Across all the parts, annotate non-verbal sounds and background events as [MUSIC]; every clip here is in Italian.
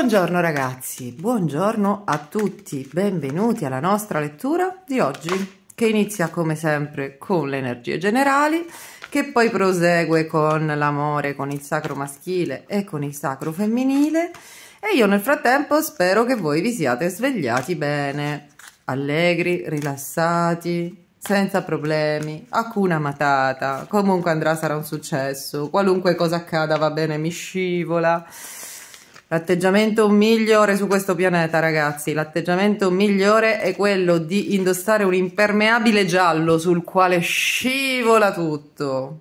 Buongiorno ragazzi, buongiorno a tutti, benvenuti alla nostra lettura di oggi che inizia come sempre con le energie generali che poi prosegue con l'amore, con il sacro maschile e con il sacro femminile e io nel frattempo spero che voi vi siate svegliati bene, allegri, rilassati, senza problemi, alcuna matata, comunque andrà sarà un successo, qualunque cosa accada va bene mi scivola L'atteggiamento migliore su questo pianeta, ragazzi, l'atteggiamento migliore è quello di indossare un impermeabile giallo sul quale scivola tutto.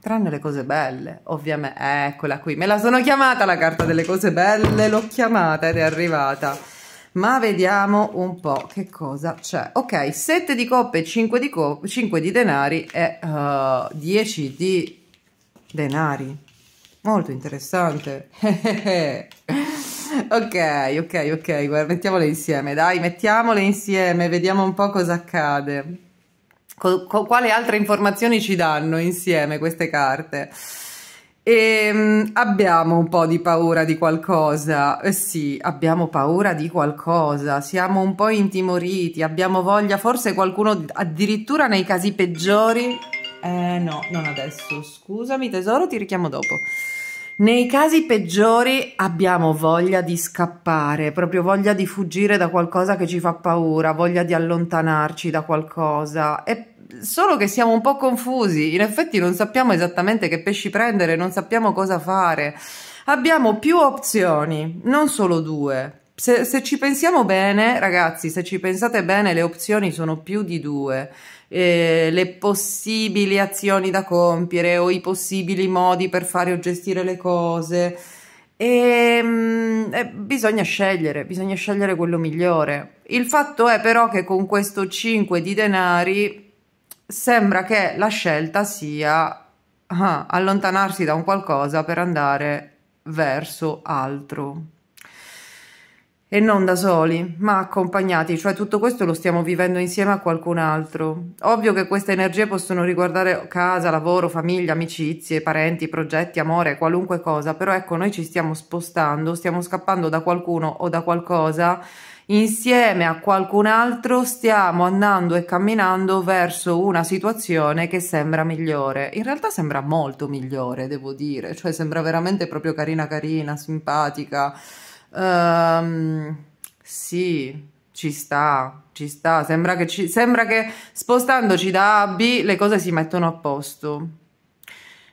Tranne le cose belle, ovviamente. Eccola eh, qui, me la sono chiamata la carta delle cose belle, l'ho chiamata ed è arrivata. Ma vediamo un po' che cosa c'è. Ok, 7 di coppe, 5 di, co 5 di denari e uh, eh, 10 di denari. Molto interessante. [LAUGHS] ok, ok, ok, guarda, mettiamole insieme, dai, mettiamole insieme, vediamo un po' cosa accade. Co co quale altre informazioni ci danno insieme queste carte? E, um, abbiamo un po' di paura di qualcosa, eh sì, abbiamo paura di qualcosa, siamo un po' intimoriti, abbiamo voglia, forse qualcuno addirittura nei casi peggiori eh, no, non adesso. Scusami, tesoro, ti richiamo dopo. Nei casi peggiori abbiamo voglia di scappare, proprio voglia di fuggire da qualcosa che ci fa paura, voglia di allontanarci da qualcosa. E solo che siamo un po' confusi, in effetti non sappiamo esattamente che pesci prendere, non sappiamo cosa fare. Abbiamo più opzioni, non solo due se, se, ci pensiamo bene, ragazzi, se ci pensate bene, le opzioni sono più di due. Eh, le possibili azioni da compiere o i possibili modi per fare o gestire le cose. E, ehm, eh, bisogna scegliere, bisogna scegliere quello migliore. Il fatto è però che con questo 5 di denari sembra che la scelta sia ah, allontanarsi da un qualcosa per andare verso altro e non da soli, ma accompagnati, cioè tutto questo lo stiamo vivendo insieme a qualcun altro. Ovvio che queste energie possono riguardare casa, lavoro, famiglia, amicizie, parenti, progetti, amore, qualunque cosa, però ecco noi ci stiamo spostando, stiamo scappando da qualcuno o da qualcosa insieme a qualcun altro stiamo andando e camminando verso una situazione che sembra migliore. In realtà sembra molto migliore, devo dire, cioè sembra veramente proprio carina carina, simpatica. Um, sì, ci sta, ci sta. Sembra che, ci, sembra che spostandoci da A a B le cose si mettono a posto.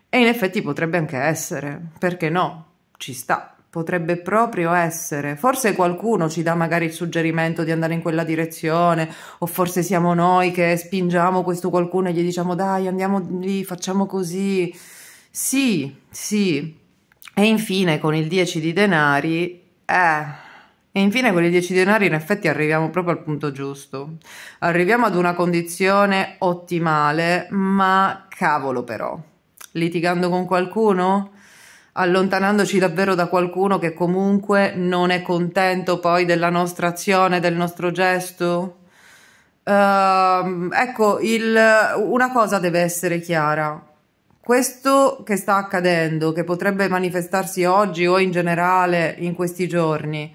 E in effetti potrebbe anche essere, perché no? Ci sta, potrebbe proprio essere. Forse qualcuno ci dà magari il suggerimento di andare in quella direzione, o forse siamo noi che spingiamo questo qualcuno e gli diciamo dai, andiamo lì, facciamo così. Sì, sì. E infine con il 10 di denari eh. E infine con i 10 denari in effetti arriviamo proprio al punto giusto. Arriviamo ad una condizione ottimale, ma cavolo però. Litigando con qualcuno? Allontanandoci davvero da qualcuno che comunque non è contento poi della nostra azione, del nostro gesto? Uh, ecco, il, una cosa deve essere chiara questo che sta accadendo, che potrebbe manifestarsi oggi o in generale in questi giorni,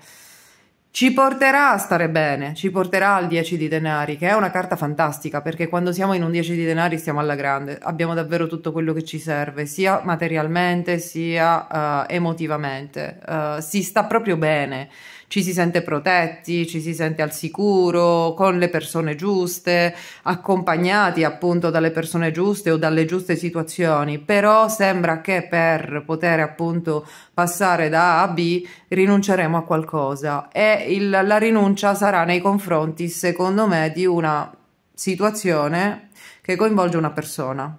ci porterà a stare bene, ci porterà al 10 di denari, che è una carta fantastica perché quando siamo in un 10 di denari stiamo alla grande, abbiamo davvero tutto quello che ci serve, sia materialmente sia uh, emotivamente, uh, si sta proprio bene ci si sente protetti, ci si sente al sicuro, con le persone giuste, accompagnati appunto dalle persone giuste o dalle giuste situazioni, però sembra che per poter appunto passare da A a B rinunceremo a qualcosa e il, la rinuncia sarà nei confronti, secondo me, di una situazione che coinvolge una persona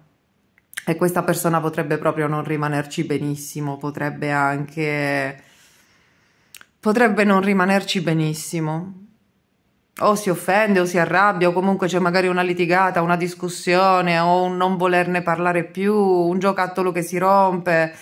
e questa persona potrebbe proprio non rimanerci benissimo, potrebbe anche potrebbe non rimanerci benissimo. O si offende o si arrabbia o comunque c'è magari una litigata, una discussione o un non volerne parlare più, un giocattolo che si rompe.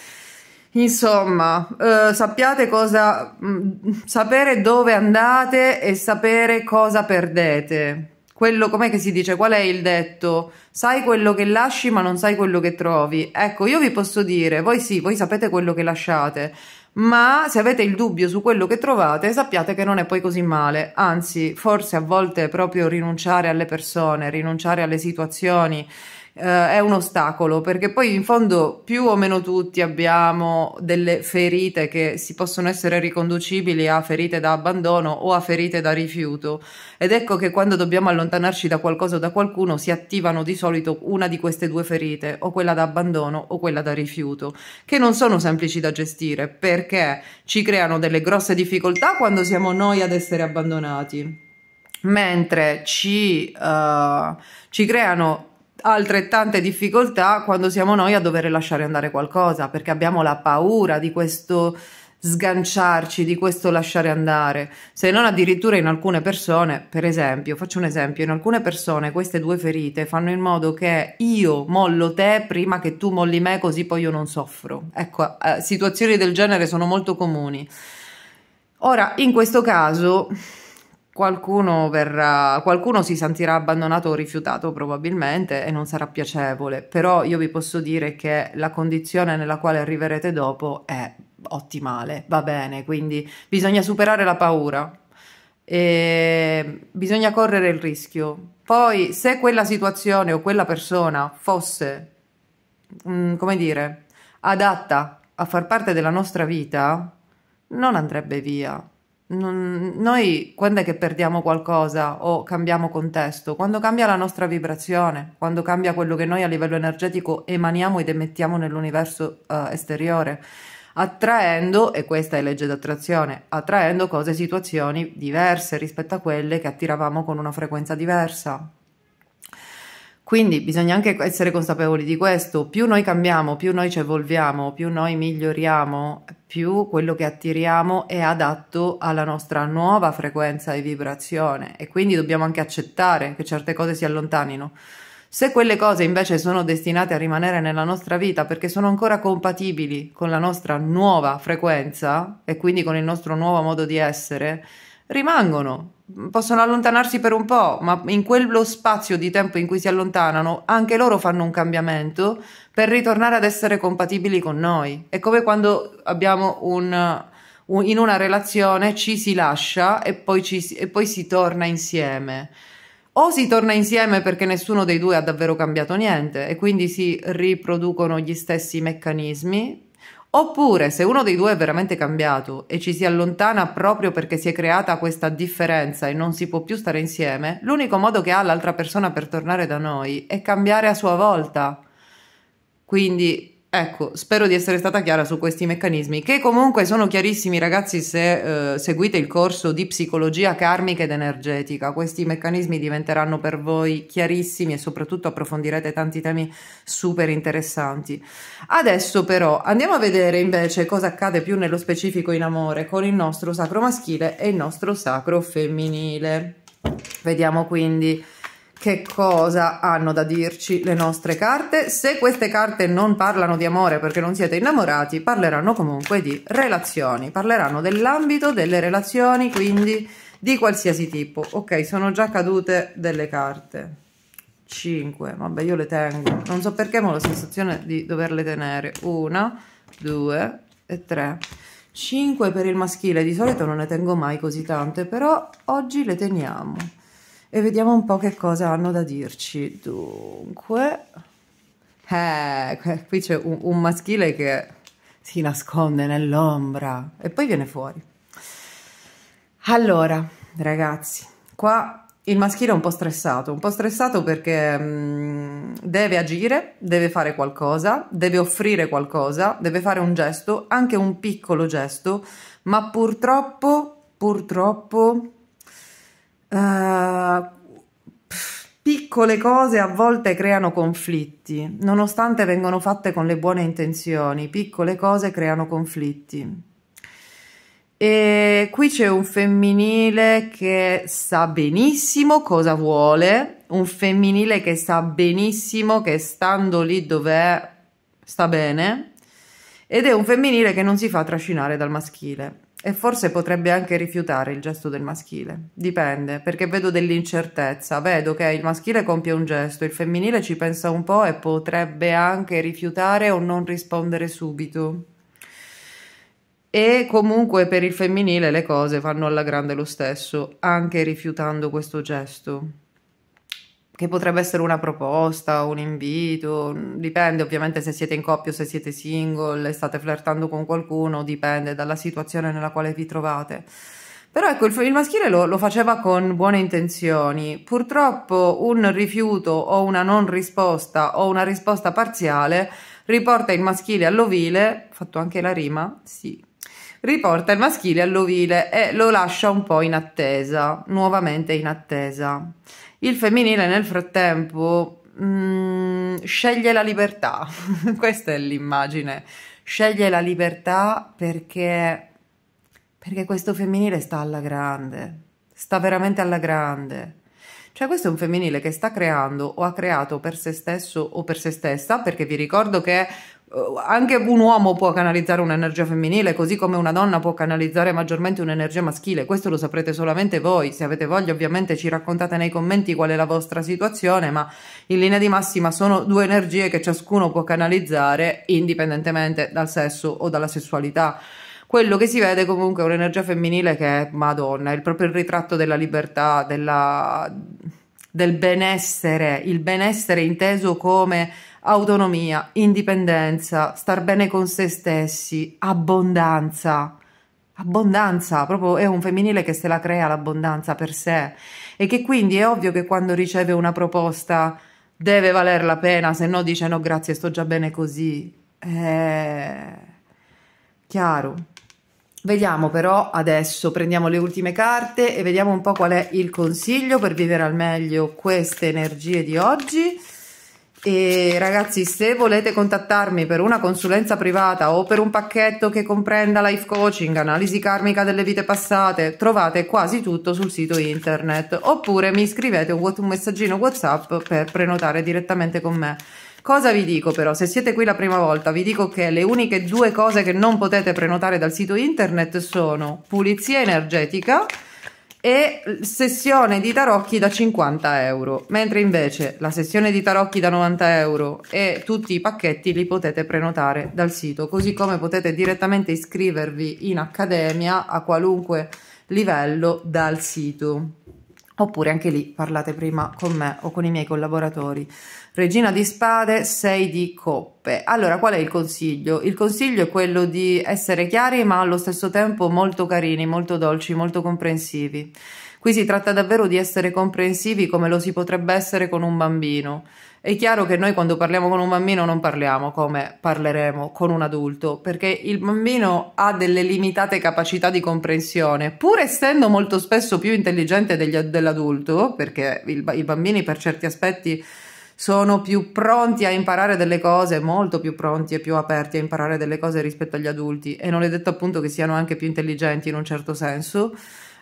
Insomma, eh, sappiate cosa, mh, mm, sapere dove andate e sapere cosa perdete. Quello, com'è che si dice? Qual è il detto? Sai quello che lasci ma non sai quello che trovi. Ecco, io vi posso dire, voi sì, voi sapete quello che lasciate, ma se avete il dubbio su quello che trovate sappiate che non è poi così male, anzi forse a volte proprio rinunciare alle persone, rinunciare alle situazioni, eh, è un ostacolo perché poi in fondo più o meno tutti abbiamo delle ferite che si possono essere riconducibili a ferite da abbandono o a ferite da rifiuto ed ecco che quando dobbiamo allontanarci da qualcosa o da qualcuno si attivano di solito una di queste due ferite o quella da abbandono o quella da rifiuto che non sono semplici da gestire perché ci creano delle grosse difficoltà quando siamo noi ad essere abbandonati mentre ci, uh, ci creano altrettante difficoltà quando siamo noi a dover lasciare andare qualcosa, perché abbiamo la paura di questo sganciarci, di questo lasciare andare, se non addirittura in alcune persone, per esempio, faccio un esempio, in alcune persone queste due ferite fanno in modo che io mollo te prima che tu molli me così poi io non soffro. Ecco, eh, situazioni del genere sono molto comuni. Ora, in questo caso Qualcuno, verrà, qualcuno si sentirà abbandonato o rifiutato probabilmente e non sarà piacevole, però io vi posso dire che la condizione nella quale arriverete dopo è ottimale, va bene, quindi bisogna superare la paura, e bisogna correre il rischio. Poi se quella situazione o quella persona fosse, mh, mm, come dire, adatta a far parte della nostra vita, non andrebbe via, non, noi quando è che perdiamo qualcosa o cambiamo contesto? Quando cambia la nostra vibrazione, quando cambia quello che noi a livello energetico emaniamo ed emettiamo nell'universo uh, esteriore, attraendo, e questa è legge d'attrazione, attraendo cose e situazioni diverse rispetto a quelle che attiravamo con una frequenza diversa. Quindi bisogna anche essere consapevoli di questo, più noi cambiamo, più noi ci evolviamo, più noi miglioriamo, più quello che attiriamo è adatto alla nostra nuova frequenza e vibrazione e quindi dobbiamo anche accettare che certe cose si allontanino. Se quelle cose invece sono destinate a rimanere nella nostra vita perché sono ancora compatibili con la nostra nuova frequenza e quindi con il nostro nuovo modo di essere, rimangono, possono allontanarsi per un po', ma in quello spazio di tempo in cui si allontanano, anche loro fanno un cambiamento per ritornare ad essere compatibili con noi. È come quando abbiamo un, un, in una relazione ci si lascia e poi, ci, e poi si torna insieme. O si torna insieme perché nessuno dei due ha davvero cambiato niente e quindi si riproducono gli stessi meccanismi Oppure, se uno dei due è veramente cambiato e ci si allontana proprio perché si è creata questa differenza e non si può più stare insieme, l'unico modo che ha l'altra persona per tornare da noi è cambiare a sua volta. Quindi Ecco, spero di essere stata chiara su questi meccanismi, che comunque sono chiarissimi ragazzi se eh, seguite il corso di psicologia karmica ed energetica. Questi meccanismi diventeranno per voi chiarissimi e soprattutto approfondirete tanti temi super interessanti. Adesso però andiamo a vedere invece cosa accade più nello specifico in amore con il nostro sacro maschile e il nostro sacro femminile. Vediamo quindi che cosa hanno da dirci le nostre carte. Se queste carte non parlano di amore perché non siete innamorati, parleranno comunque di relazioni, parleranno dell'ambito delle relazioni, quindi di qualsiasi tipo. Ok, sono già cadute delle carte. 5, vabbè io le tengo, non so perché ma ho la sensazione di doverle tenere. 1, 2 e 3. 5 per il maschile, di solito non ne tengo mai così tante, però oggi le teniamo e vediamo un po' che cosa hanno da dirci. Dunque, eh, qui c'è un, un maschile che si nasconde nell'ombra e poi viene fuori. Allora, ragazzi, qua il maschile è un po' stressato, un po' stressato perché mh, mm, deve agire, deve fare qualcosa, deve offrire qualcosa, deve fare un gesto, anche un piccolo gesto, ma purtroppo, purtroppo, uh, piccole cose a volte creano conflitti, nonostante vengano fatte con le buone intenzioni, piccole cose creano conflitti. E qui c'è un femminile che sa benissimo cosa vuole, un femminile che sa benissimo che stando lì dov'è sta bene, ed è un femminile che non si fa trascinare dal maschile. E forse potrebbe anche rifiutare il gesto del maschile. Dipende, perché vedo dell'incertezza, vedo che il maschile compie un gesto, il femminile ci pensa un po' e potrebbe anche rifiutare o non rispondere subito. E comunque per il femminile le cose vanno alla grande lo stesso, anche rifiutando questo gesto che potrebbe essere una proposta, un invito, dipende ovviamente se siete in coppia o se siete single e state flirtando con qualcuno, dipende dalla situazione nella quale vi trovate. Però ecco, il, il maschile lo, lo, faceva con buone intenzioni. Purtroppo un rifiuto o una non risposta o una risposta parziale riporta il maschile all'ovile, fatto anche la rima, sì, riporta il maschile all'ovile e lo lascia un po' in attesa, nuovamente in attesa. Il femminile nel frattempo mh, mm, sceglie la libertà, [LAUGHS] questa è l'immagine, sceglie la libertà perché, perché questo femminile sta alla grande, sta veramente alla grande. Cioè questo è un femminile che sta creando o ha creato per se stesso o per se stessa, perché vi ricordo che eh, anche un uomo può canalizzare un'energia femminile, così come una donna può canalizzare maggiormente un'energia maschile. Questo lo saprete solamente voi. Se avete voglia, ovviamente ci raccontate nei commenti qual è la vostra situazione, ma in linea di massima sono due energie che ciascuno può canalizzare indipendentemente dal sesso o dalla sessualità. Quello che si vede comunque è un'energia femminile che è Madonna, è proprio il ritratto della libertà, della, del benessere, il benessere inteso come autonomia, indipendenza, star bene con se stessi, abbondanza. Abbondanza, proprio è un femminile che se la crea l'abbondanza per sé e che quindi è ovvio che quando riceve una proposta deve valer la pena, se no dice no grazie, sto già bene così. Eh, chiaro. Vediamo però adesso, prendiamo le ultime carte e vediamo un po' qual è il consiglio per vivere al meglio queste energie di oggi. E ragazzi, se volete contattarmi per una consulenza privata o per un pacchetto che comprenda life coaching, analisi karmica delle vite passate, trovate quasi tutto sul sito internet. Oppure mi scrivete un, un messaggino WhatsApp per prenotare direttamente con me. Cosa vi dico però? Se siete qui la prima volta, vi dico che le uniche due cose che non potete prenotare dal sito internet sono pulizia energetica e sessione di tarocchi da 50 euro, mentre invece la sessione di tarocchi da 90 euro e tutti i pacchetti li potete prenotare dal sito, così come potete direttamente iscrivervi in accademia a qualunque livello dal sito oppure anche lì parlate prima con me o con i miei collaboratori. Regina di spade, 6 di coppe. Allora, qual è il consiglio? Il consiglio è quello di essere chiari ma allo stesso tempo molto carini, molto dolci, molto comprensivi. Qui si tratta davvero di essere comprensivi come lo si potrebbe essere con un bambino è chiaro che noi quando parliamo con un bambino non parliamo come parleremo con un adulto, perché il bambino ha delle limitate capacità di comprensione, pur essendo molto spesso più intelligente degli, dell'adulto, perché il, i bambini per certi aspetti sono più pronti a imparare delle cose, molto più pronti e più aperti a imparare delle cose rispetto agli adulti e non è detto appunto che siano anche più intelligenti in un certo senso.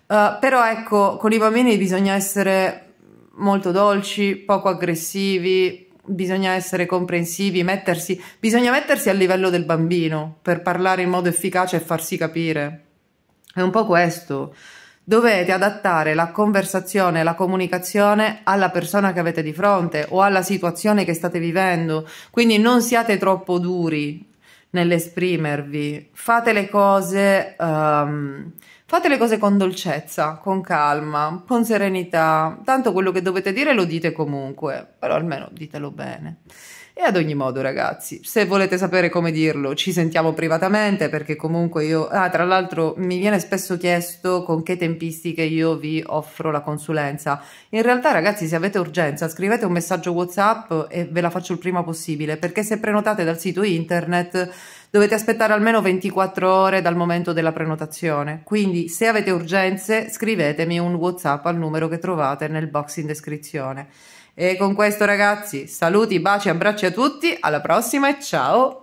Uh, però ecco, con i bambini bisogna essere molto dolci, poco aggressivi, bisogna essere comprensivi, mettersi, bisogna mettersi a livello del bambino per parlare in modo efficace e farsi capire. È un po' questo. Dovete adattare la conversazione, la comunicazione alla persona che avete di fronte o alla situazione che state vivendo. Quindi non siate troppo duri nell'esprimervi. Fate le cose um, Fate le cose con dolcezza, con calma, con serenità, tanto quello che dovete dire lo dite comunque, però almeno ditelo bene. E ad ogni modo, ragazzi, se volete sapere come dirlo, ci sentiamo privatamente perché comunque io. Ah, tra l'altro, mi viene spesso chiesto con che tempistiche io vi offro la consulenza. In realtà, ragazzi, se avete urgenza, scrivete un messaggio WhatsApp e ve la faccio il prima possibile perché se prenotate dal sito internet dovete aspettare almeno 24 ore dal momento della prenotazione. Quindi se avete urgenze scrivetemi un WhatsApp al numero che trovate nel box in descrizione. E con questo ragazzi, saluti, baci, abbracci a tutti, alla prossima e ciao!